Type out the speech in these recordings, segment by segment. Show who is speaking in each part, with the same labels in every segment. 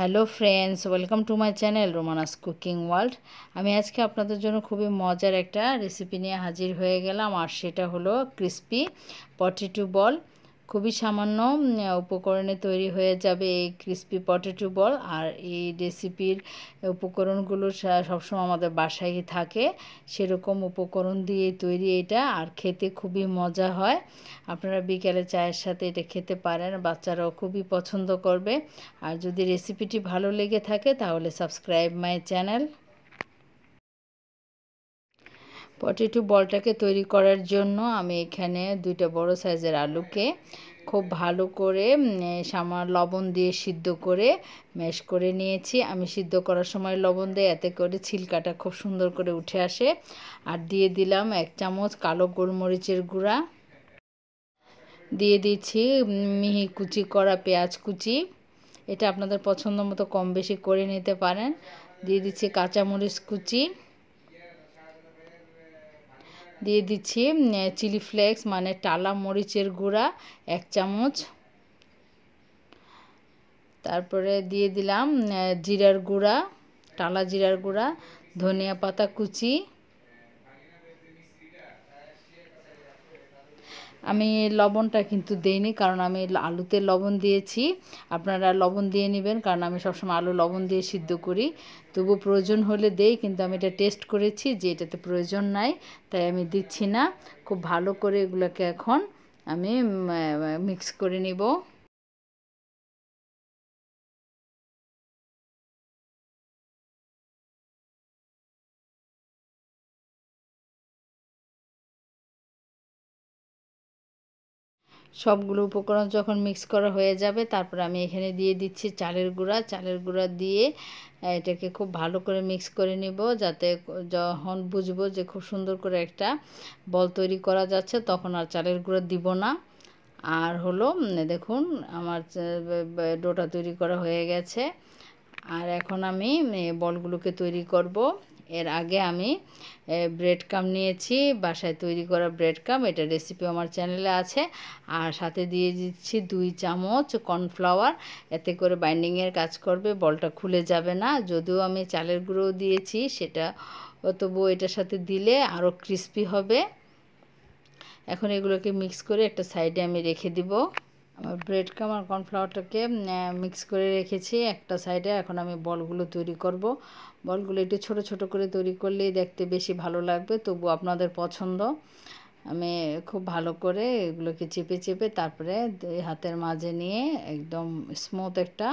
Speaker 1: hello friends welcome to my channel Romana's cooking world আমি আজকে আপনাদের জন্য খুবই মজার একটা রেসিপি নিয়ে হাজির হয়ে গেলাম আর সেটা হলো ক্রিস্পি পটেটো বল খুবই সামান্য উপকরণে তৈরি হয়ে যাবে এই ক্রিস্পি পটেটো বল আর এই রেসিপির উপকরণগুলো সবসময় আমাদের বাসায় থাকে সেরকম উপকরণ দিয়ে তৈরি এটা আর খেতে খুবই মজা হয় আপনারা বিকেলে চায়ের সাথে এটা খেতে পারেন বাচ্চারাও খুবই পছন্দ করবে আর যদি রেসিপিটি ভালো লেগে থাকে তাহলে সাবস্ক্রাইব মাই চ্যানেল পটেটো বলটাকে তৈরি করার জন্য আমি এখানে দুইটা বড় সাইজের আলুকে খুব ভালো করে সামার লবণ দিয়ে সিদ্ধ করে ম্যাশ করে নিয়েছি আমি সিদ্ধ করার সময় লবণ দিয়ে এতে করে ছিলকাটা খুব সুন্দর করে উঠে আসে আর দিয়ে দিলাম এক চামচ কালো গোলমরিচের গুঁড়া দিয়ে দিচ্ছি মিহি কুচি করা পেঁয়াজ কুচি এটা আপনাদের পছন্দ মতো কম বেশি করে নিতে পারেন দিয়ে দিচ্ছি কাঁচামরিচ কুচি দিয়ে দিচ্ছি চিলি ফ্লেক্স মানে টালা মরিচের গুঁড়া এক চামচ তারপরে দিয়ে দিলাম জিরার গুঁড়া টালা জিরার গুঁড়া ধনিয়া পাতা কুচি আমি লবণটা কিন্তু দেইনি কারণ আমি আলুতে লবণ দিয়েছি আপনারা লবণ দিয়ে নেবেন কারণ আমি সবসময় আলু লবণ দিয়ে সিদ্ধ করি তবু প্রয়োজন হলে দেই কিন্তু আমি এটা টেস্ট করেছি যে এটাতে প্রয়োজন নাই তাই আমি দিচ্ছি না খুব ভালো করে এগুলোকে এখন আমি মিক্স করে নেবো সবগুলো উপকরণ যখন মিক্স করা হয়ে যাবে তারপর আমি এখানে দিয়ে দিচ্ছি চালের গুঁড়া চালের গুঁড়া দিয়ে এটাকে খুব ভালো করে মিক্স করে নিব যাতে যখন বুঝবো যে খুব সুন্দর করে একটা বল তৈরি করা যাচ্ছে তখন আর চালের গুঁড়া দিব না আর হলো দেখুন আমার ডোটা তৈরি করা হয়ে গেছে আর এখন আমি বলগুলোকে তৈরি করব এর আগে আমি ব্রেড কাম নিয়েছি বাসায় তৈরি করা ব্রেড কাম এটা রেসিপি আমার চ্যানেলে আছে আর সাথে দিয়ে দিচ্ছি দুই চামচ কর্নফ্লাওয়ার এতে করে বাইন্ডিংয়ের কাজ করবে বলটা খুলে যাবে না যদিও আমি চালের গুঁড়ো দিয়েছি সেটা তবু এটার সাথে দিলে আরও ক্রিস্পি হবে এখন এগুলোকে মিক্স করে একটা সাইডে আমি রেখে দিব আমার ব্রেড ক্রাম আর কর্নফ্লাওয়ারটাকে মিক্স করে রেখেছি একটা সাইডে এখন আমি বলগুলো তৈরি করব বলগুলো একটু ছোট ছোট করে তৈরি করলেই দেখতে বেশি ভালো লাগবে তবু আপনাদের পছন্দ আমি খুব ভালো করে এগুলোকে চেপে চেপে তারপরে দুই হাতের মাঝে নিয়ে একদম স্মুথ একটা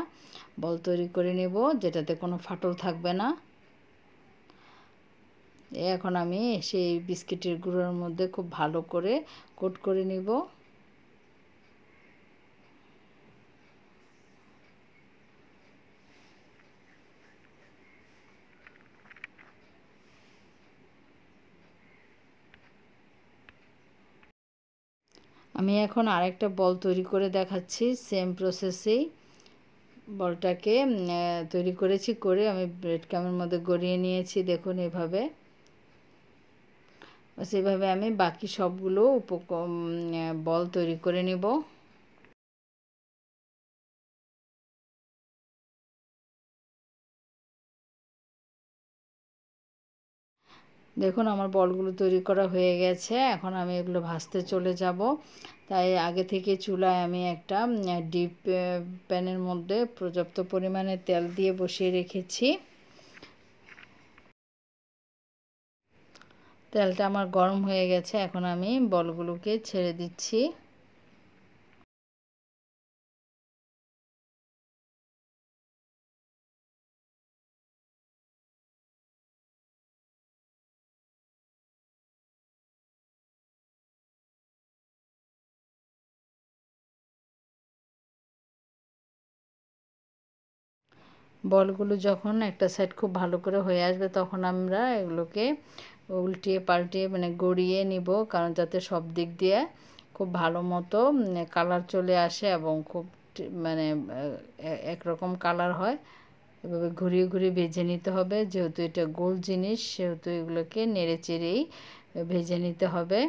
Speaker 1: বল তৈরি করে নেব যেটাতে কোনো ফাটল থাকবে না এখন আমি সেই বিস্কিটের গুঁড়োর মধ্যে খুব ভালো করে কোট করে নেবো আমি এখন আরেকটা বল তৈরি করে দেখাচ্ছি সেম প্রসেসেই বলটাকে তৈরি করেছি করে আমি ব্রেড ক্যামের মধ্যে গড়িয়ে নিয়েছি দেখুন এভাবে সেভাবে আমি বাকি সবগুলো উপক
Speaker 2: বল তৈরি করে নেব
Speaker 1: দেখুন আমার বলগুলো তৈরি করা হয়ে গেছে এখন আমি এগুলো ভাজতে চলে যাব তাই আগে থেকে চুলায় আমি একটা ডিপ প্যানের মধ্যে পর্যাপ্ত পরিমাণে তেল দিয়ে বসিয়ে রেখেছি তেলটা আমার গরম হয়ে গেছে এখন আমি বলগুলোকে ছেড়ে দিচ্ছি বলগুলো যখন একটা সাইড খুব ভালো করে হয়ে আসবে তখন আমরা এগুলোকে উল্টিয়ে পাল্টিয়ে মানে গড়িয়ে নিব কারণ যাতে সব দিক দিয়ে খুব ভালো মতো কালার চলে আসে এবং খুব মানে একরকম কালার হয় এভাবে ঘুরিয়ে ঘুরিয়ে ভেজে নিতে হবে যেহেতু এটা গোল জিনিস সেহেতু এগুলোকে নেড়ে চেড়েই ভেজে নিতে হবে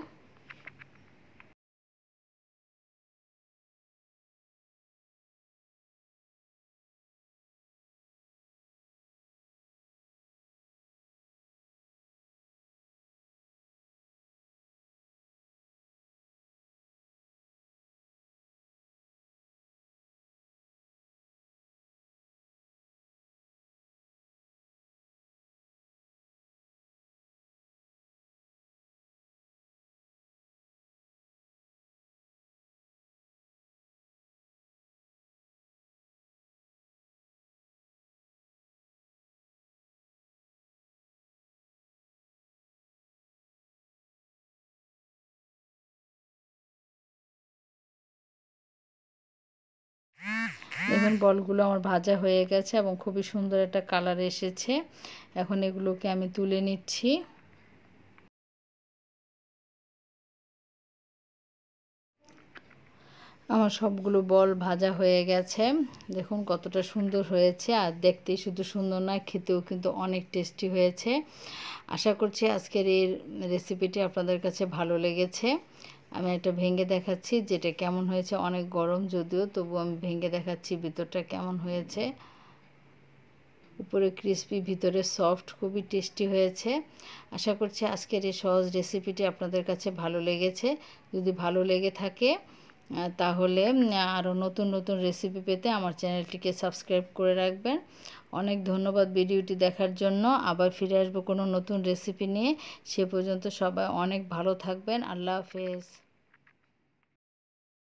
Speaker 1: দেখবেন বলগুলো আমার ভাজা হয়ে গেছে এবং খুবই সুন্দর একটা কালার এসেছে এখন এগুলোকে আমি তুলে নিচ্ছি আমার সবগুলো বল ভাজা হয়ে গেছে দেখুন কতটা সুন্দর হয়েছে আর দেখতে শুধু সুন্দর না খেতেও কিন্তু অনেক টেস্টি হয়েছে আশা করছি আজকের এই রেসিপিটি আপনাদের কাছে ভালো লেগেছে আমি একটা ভেঙে দেখাচ্ছি যেটা কেমন হয়েছে অনেক গরম যদিও তবু আমি ভেঙে দেখাচ্ছি ভিতরটা কেমন হয়েছে উপরে ক্রিসপি ভিতরে সফট খুবই টেস্টি হয়েছে আশা করছি আজকের এই সহজ রেসিপিটি আপনাদের কাছে ভালো লেগেছে যদি ভালো লেগে থাকে তাহলে আরও নতুন নতুন রেসিপি পেতে আমার চ্যানেলটিকে সাবস্ক্রাইব করে রাখবেন অনেক ধন্যবাদ ভিডিওটি দেখার জন্য আবার ফিরে আসবো কোনো নতুন রেসিপি নিয়ে সে পর্যন্ত সবাই অনেক ভালো থাকবেন আল্লাহ হাফেজ